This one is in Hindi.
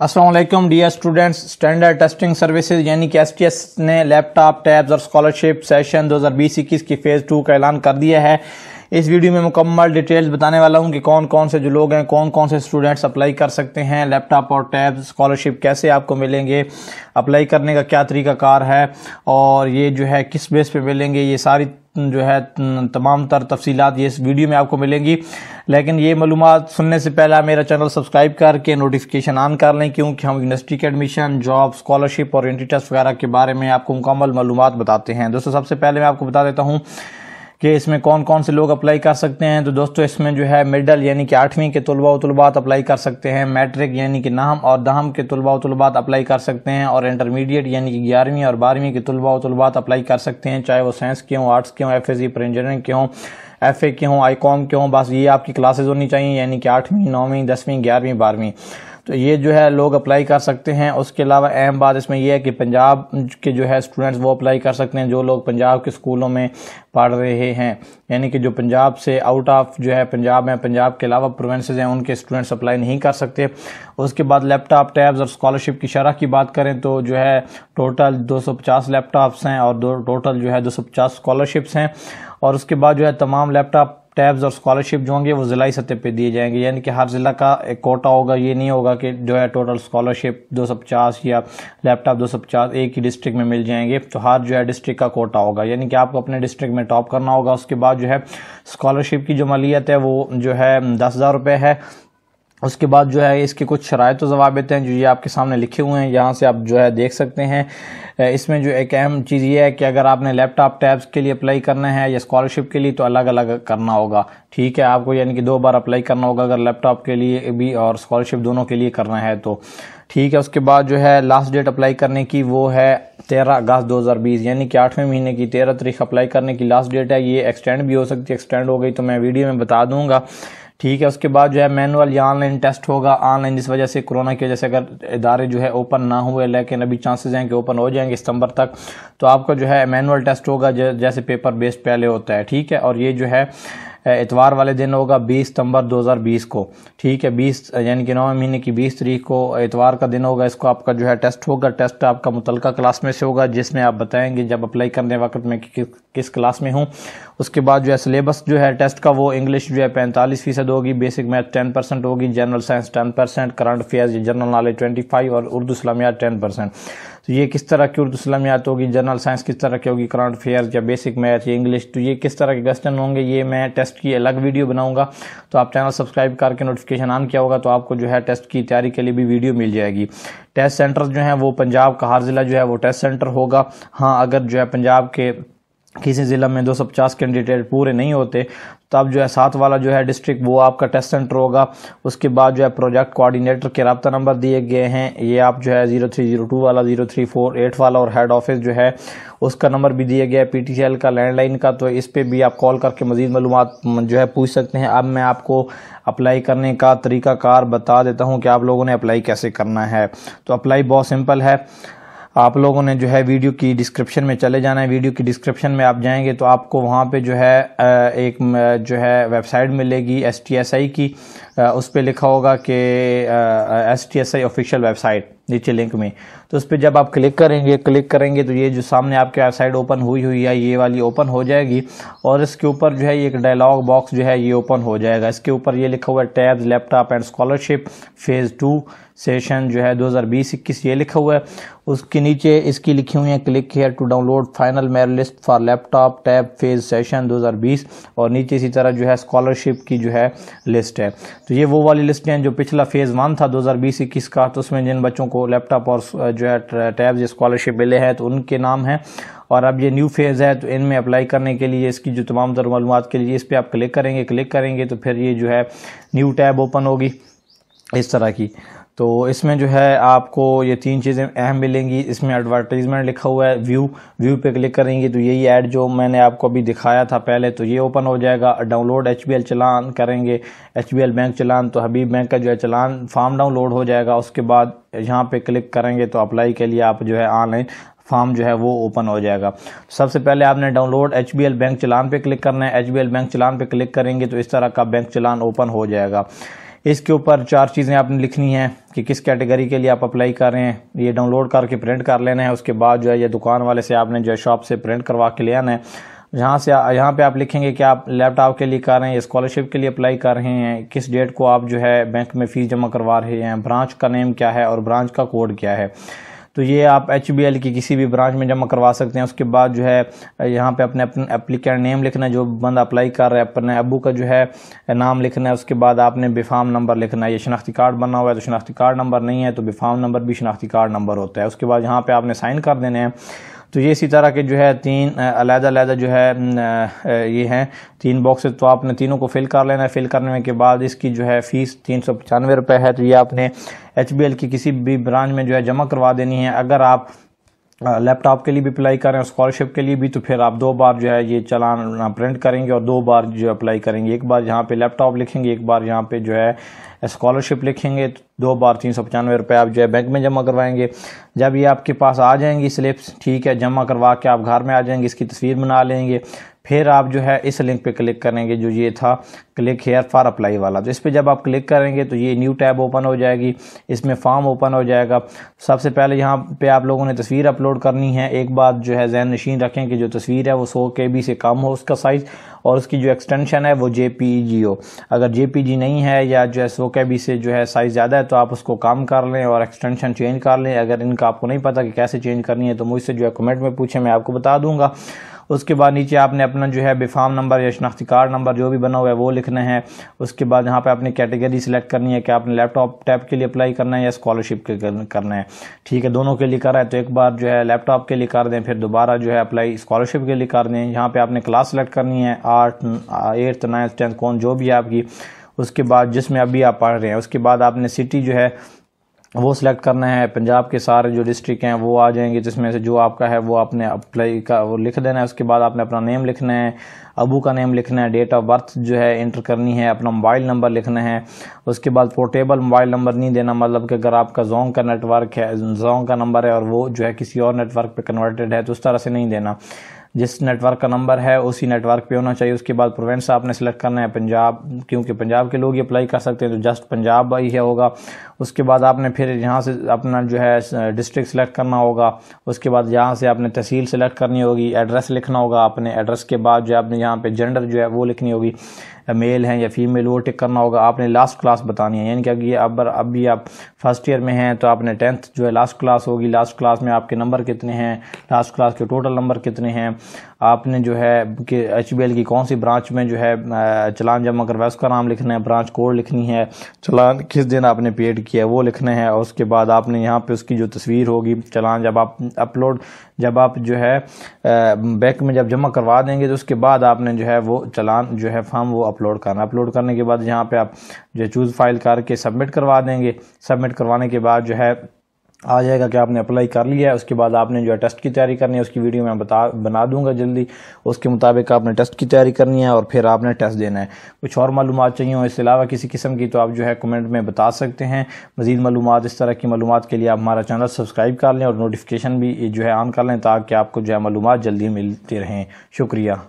Aslam dear students standard testing services यानी कि एस ने लैपटॉप टैब्स और स्कॉलरशिप सेशन 2020 इक्कीस की फ़ेज़ टू का ऐलान कर दिया है इस वीडियो में मुकम्मल डिटेल्स बताने वाला हूँ कि कौन कौन से जो लोग हैं कौन कौन से स्टूडेंट्स अप्लाई कर सकते हैं लैपटॉप और टैब स्कॉलरशिप कैसे आपको मिलेंगे अप्लाई करने का क्या तरीकाकार है और ये जो है किस बेस पर मिलेंगे ये सारी जो है तमाम तर तफसीत ये इस वीडियो में आपको मिलेंगी लेकिन ये मालूम सुनने से पहले मेरा चैनल सब्सक्राइब करके नोटिफिकेशन ऑन कर लें क्योंकि हम यूनिवर्सिटी के एडमिशन जॉब स्कॉलरशिप और एंट्री टेस्ट वगैरह के बारे में आपको मुकम्मल मालूम बताते हैं दोस्तों सबसे पहले मैं आपको बता देता हूँ कि इसमें कौन कौन से लोग अप्लाई कर सकते हैं तो दोस्तों इसमें जो है मिडल यानी कि आठवीं के तलबा तलबात अप्लाई कर सकते हैं मैट्रिक यानी कि नाहम और दहम के तलबा तलबात अप्लाई कर सकते हैं और इंटरमीडिएट यानी कि ग्यारहवीं और बारहवीं के तलबा वलबात अप्लाई कर सकते हैं चाहे वो साइंस के हों आर्ट्स के हों एफ एस पर इंजीनियरिंग के हों एफ ए के हों आई कॉम के हों बस ये आपकी क्लासेज होनी चाहिए यानी कि आठवीं नौवीं दसवीं ग्यारहवीं बारहवीं तो ये जो है लोग अप्लाई कर सकते हैं उसके अलावा अहम बात इसमें यह है कि पंजाब के जो है स्टूडेंट्स वो अप्लाई कर सकते हैं जो लोग पंजाब के स्कूलों में पढ़ रहे हैं यानी कि जो पंजाब से आउट ऑफ जो है पंजाब में पंजाब के अलावा प्रोवेंसेज हैं उनके स्टूडेंट्स अप्लाई नहीं कर सकते उसके बाद लैपटॉप टैब्स और स्कॉलरशिप की शरह की बात करें तो जो है टोटल 250 लैपटॉप्स हैं और दो टोटल जो है 250 स्कॉलरशिप्स हैं और उसके बाद जो है तमाम लैपटॉप टैब्स और स्कॉलरशिप जो होंगे वो ज़िलाई सतह पे दिए जाएंगे यानी कि हर ज़िला का एक कोटा होगा ये नहीं होगा कि जो है टोटल स्कॉलरशिप दो सौ पचास या लैपटॉप दो सौ पचास एक ही डिस्ट्रिक्ट में मिल जाएंगे तो हर जो है डिस्ट्रिक्ट का कोटा होगा यानी कि आपको अपने डिस्ट्रिक्ट में टॉप करना होगा उसके बाद जो है स्कॉलरशिप की जो मालियत है वो जो है दस हज़ार रुपये है उसके बाद जो है इसके कुछ शरात तो जवाबत हैं जो ये आपके सामने लिखे हुए हैं यहाँ से आप जो है देख सकते हैं इसमें जो एक अहम चीज़ ये है कि अगर आपने लैपटॉप टैब्स के लिए अप्लाई करना है या स्कॉलरशिप के लिए तो अलग अलग करना होगा ठीक है आपको यानी कि दो बार अप्लाई करना होगा अगर लैपटॉप के लिए भी और स्कॉलरशिप दोनों के लिए करना है तो ठीक है उसके बाद जो है लास्ट डेट अप्लाई करने की वो है तेरह अगस्त 2020 यानी कि आठवें महीने की तेरह तारीख अप्लाई करने की लास्ट डेट है ये एक्सटेंड भी हो सकती है एक्सटेंड हो गई तो मैं वीडियो में बता दूंगा ठीक है उसके बाद जो है मैनुअल या ऑनलाइन टेस्ट होगा ऑनलाइन जिस वजह से कोरोना की वजह से अगर इदारे जो है ओपन ना हुए लेकिन अभी चांसेस हैं कि ओपन हो जाएंगे सितंबर तक तो आपका जो है मैनुअल टेस्ट होगा जैसे पेपर बेस्ड पहले होता है ठीक है और ये जो है इतवार वाले दिन होगा 20 सितंबर 2020 को ठीक है 20 यानी कि नौवें महीने की 20 तारीख को इतवार का दिन होगा इसको आपका जो है टेस्ट होगा टेस्ट आपका मुतलका क्लास में से होगा जिसमें आप बताएंगे जब अप्लाई करने वक्त मैं कि, किस क्लास में हूँ उसके बाद जो है सिलेबस जो है टेस्ट का वो इंग्लिश जो है पैंतालीस फीसद होगी बेसिक मैथ टेन परसेंट होगी general science ten percent current affairs general knowledge twenty five और उर्दू सलामियात टेन परसेंट तो ये किस तरह की उर्दू सलामियात होगी जनरल साइंस किस तरह की होगी करंट अफेयर्स या बेसिक मैथ या इंग्लिश तो ये किस तरह के क्वेश्चन होंगे ये मैं टेस्ट की अलग वीडियो बनाऊँगा तो आप चैनल सब्सक्राइब करके नोटिफिकेशन ऑन किया होगा तो आपको जो है टेस्ट की तैयारी के लिए भी वीडियो मिल जाएगी टेस्ट सेंटर जो है वो पंजाब का हर ज़िला जो है वो टेस्ट सेंटर होगा हाँ अगर जो है पंजाब के किसी ज़िला में दो सौ पचास कैंडिडेट पूरे नहीं होते तो अब जो है साथ वाला जो है डिस्ट्रिक्ट वो आपका टेस्ट सेंटर होगा उसके बाद जो है प्रोजेक्ट कोऑर्डिनेटर के रबता नंबर दिए गए हैं ये आप जो है ज़ीरो थ्री ज़ीरो टू वाला ज़ीरो थ्री फोर एट वाला और हेड ऑफिस जो है उसका नंबर भी दिया गया है पी टी एल का लैंडलाइन का तो इस पर भी आप कॉल करके मजीद मालूम जो है पूछ सकते हैं अब मैं आपको अप्लाई करने का तरीकाकार बता देता हूँ कि आप लोगों ने अप्लाई कैसे करना है तो अप्लाई बहुत सिंपल है आप लोगों ने जो है वीडियो की डिस्क्रिप्शन में चले जाना है वीडियो की डिस्क्रिप्शन में आप जाएंगे तो आपको वहाँ पे जो है एक जो है वेबसाइट मिलेगी एस की उस पर लिखा होगा कि S T S I official website नीचे लिंक में तो उस पर जब आप क्लिक करेंगे क्लिक करेंगे तो ये जो सामने आपके वेबसाइट ओपन हुई हुई है ये वाली ओपन हो जाएगी और इसके ऊपर जो है एक डायलॉग बॉक्स जो है ये ओपन हो जाएगा इसके ऊपर ये लिखा हुआ है tabs laptop and scholarship phase two session जो है 2020-21 ये लिखा हुआ है उसके नीचे इसकी लिखी हुई है click here to download final merit list for laptop tab phase session 2020 और नीचे इसी तरह जो है स्कॉलरशिप की जो है लिस्ट है तो ये वो वाली लिस्ट हैं जो पिछला फेज़ वन था 2020-21 का तो उसमें जिन बच्चों को लैपटॉप और जो है या स्कॉलरशिप मिले हैं तो उनके नाम हैं और अब ये न्यू फेज़ है तो इनमें अप्लाई करने के लिए इसकी जो तमाम तर मालूम के लिए इस पर आप क्लिक करेंगे क्लिक करेंगे तो फिर ये जो है न्यू टैब ओपन होगी इस तरह की तो इसमें जो है आपको ये तीन चीज़ें अहम मिलेंगी इसमें एडवर्टीज़मेंट लिखा हुआ है व्यू व्यू पे क्लिक करेंगे तो यही ऐड जो मैंने आपको अभी दिखाया था पहले तो ये ओपन हो जाएगा डाउनलोड एच चलान करेंगे एच बैंक चलान तो हबीब बैंक का जो है चलान फॉर्म डाउनलोड हो जाएगा उसके बाद यहाँ पे क्लिक करेंगे तो अप्लाई के लिए आप जो है ऑनलाइन फॉर्म जो है वो ओपन हो जाएगा सबसे पहले आपने डाउनलोड एच बैंक चलान पे क्लिक करना है एच बैंक चलान पे क्लिक करेंगे तो इस तरह का बैंक चलान ओपन हो जाएगा इसके ऊपर चार चीज़ें आपने लिखनी हैं कि किस कैटेगरी के लिए आप अप्लाई कर रहे हैं ये डाउनलोड करके प्रिंट कर लेना है उसके बाद जो है ये दुकान वाले से आपने जो है शॉप से प्रिंट करवा के ले आना है जहाँ से यहाँ पे आप लिखेंगे कि आप लैपटॉप के लिए कर रहे हैं स्कॉलरशिप के लिए अप्लाई कर रहे हैं किस डेट को आप जो है बैंक में फ़ीस जमा करवा रहे हैं ब्रांच का नेम क्या है और ब्रांच का कोड क्या है तो ये आप एच की किसी भी ब्रांच में जमा करवा सकते हैं उसके बाद जो है यहाँ पे अपने अपने एप्लीकेंट नेम लिखना है जो बंदा अप्लाई कर रहा है अपने अबू का जो है नाम लिखना है उसके बाद आपने बेफाम नंबर लिखना है ये शनाख्ती कार्ड बना हुआ है तो शनाख्ती कार्ड नंबर नहीं है तो बेफाम नंबर भी शनाख्ती कार्ड नंबर होता है उसके बाद यहाँ पर आपने साइन कर देने हैं तो ये इसी तरह के जो है तीन अलहदा अलहदा जो है ये हैं तीन बॉक्सेस तो आपने तीनों को फिल कर लेना है फिल करने के बाद इसकी जो है फ़ीस तीन सौ पचानवे रुपये है तो ये आपने एच की किसी भी ब्रांच में जो है जमा करवा देनी है अगर आप लैपटॉप के लिए भी अप्लाई करें स्कॉलरशिप के लिए भी तो फिर आप दो बार जो है ये चलान प्रिंट करेंगे और दो बार जो अप्लाई करेंगे एक बार यहाँ पे लैपटॉप लिखेंगे एक बार यहाँ पे जो है स्कॉलरशिप लिखेंगे तो दो बार तीन सौ पचानवे रुपये आप जो है बैंक में जमा करवाएंगे जब ये आपके पास आ जाएंगी स्लिप्स ठीक है जमा करवा के आप घर में आ जाएंगे इसकी तस्वीर बना लेंगे फिर आप जो है इस लिंक पे क्लिक करेंगे जो ये था क्लिक हेयर फॉर अप्लाई वाला तो इस पर जब आप क्लिक करेंगे तो ये न्यू टैब ओपन हो जाएगी इसमें फॉर्म ओपन हो जाएगा सबसे पहले यहाँ पे आप लोगों ने तस्वीर अपलोड करनी है एक बात जो है जहन नशीन रखें कि जो तस्वीर है वो सौ के बी से कम हो उसका साइज़ और उसकी जो एक्सटेंशन है वो जे हो अगर जे नहीं है या जो है सौ के बी से जो है साइज़ ज़्यादा है तो आप उसको कम कर लें और एक्सटेंशन चेंज कर लें अगर इनका आपको नहीं पता कि कैसे चेंज करनी है तो मुझसे जो है कमेंट में पूछें मैं आपको बता दूंगा उसके बाद नीचे आपने अपना जो है बेफाम नंबर या शनाख्ती कार्ड नंबर जो भी बना हुआ है वो लिखना है उसके बाद यहाँ पर आपने कैटेगरी सिलेक्ट करनी है कि आपने लैपटॉप टैप के लिए अप्लाई करना है या स्कॉलरशिप के करना है ठीक है दोनों के लिए करा है तो एक बार जो है लैपटॉप के लिए कर दें फिर दोबारा जो है अप्लाई स्कॉलरशिप के लिए कर दें यहाँ पर आपने क्लास सेलेक्ट करनी है आठ एट्थ नाइन्थ टेंथ कौन जो भी है आपकी उसके बाद जिसमें अभी आप पढ़ रहे हैं उसके बाद आपने सिटी जो है वो सिलेक्ट करना है पंजाब के सारे जो डिस्ट्रिक्ट हैं वो आ जाएंगे जिसमें से जो आपका है वो आपने अप्लाई का वो लिख देना है उसके बाद आपने अपना नेम लिखना है अबू का नेम लिखना है डेट ऑफ बर्थ जो है इंटर करनी है अपना मोबाइल नंबर लिखना है उसके बाद पोर्टेबल मोबाइल नंबर नहीं देना मतलब कि अगर आपका जोंग का नेटवर्क है जोंग का नंबर है और वो जो है किसी और नेटवर्क पर कन्वर्टेड है तो उस तरह से नहीं देना जिस नेटवर्क का नंबर है उसी नेटवर्क पे होना चाहिए उसके बाद प्रोवेंस आपने सेलेक्ट करना है पंजाब क्योंकि पंजाब के लोग ही अप्लाई कर सकते हैं तो जस्ट पंजाब ही है होगा उसके बाद आपने फिर यहाँ से अपना जो है डिस्ट्रिक्ट सेलेक्ट करना होगा उसके बाद यहाँ से आपने तहसील सेलेक्ट करनी होगी एड्रेस लिखना होगा आपने एड्रेस के बाद जो आपने यहाँ पर जेंडर जो है वो लिखनी होगी मेल हैं या फीमेल वो टिक करना होगा आपने लास्ट क्लास बतानी है यानी कि अभी अब अभी आप फर्स्ट ईयर में हैं तो आपने टेंथ जो है लास्ट क्लास होगी लास्ट क्लास में आपके नंबर कितने हैं लास्ट क्लास के टोटल नंबर कितने हैं आपने जो है कि एच की कौन सी ब्रांच में जो है चलान जमा करवाया उसका नाम लिखना है ब्रांच कोड लिखनी है चलान किस दिन आपने पेड किया है वो लिखना है और उसके बाद आपने यहाँ पे उसकी जो तस्वीर होगी चलान जब आप अपलोड जब आप जो है बैंक में जब जमा करवा देंगे तो उसके बाद आपने जो है वो चलान जो है फॉर्म वो अपलोड करना अपलोड करने के बाद यहाँ पर आप जो चूज़ फाइल करके सबमिट करवा देंगे सबमिट करवाने के बाद जो है आ जाएगा कि आपने अप्लाई कर लिया है उसके बाद आपने जो है टेस्ट की तैयारी करनी है उसकी वीडियो मैं बता बना दूंगा जल्दी उसके मुताबिक आपने टेस्ट की तैयारी करनी है और फिर आपने टेस्ट देना है कुछ और मालूम चाहिए हो इसके अलावा किसी किस्म की तो आप जो है कमेंट में बता सकते हैं मजीद मालूम इस तरह की मालूम के लिए आप हमारा चैनल सब्सक्राइब कर लें और नोटिफिकेशन भी जो है ऑन कर लें ताकि आपको जो है मालूम जल्दी मिलती रहें शुक्रिया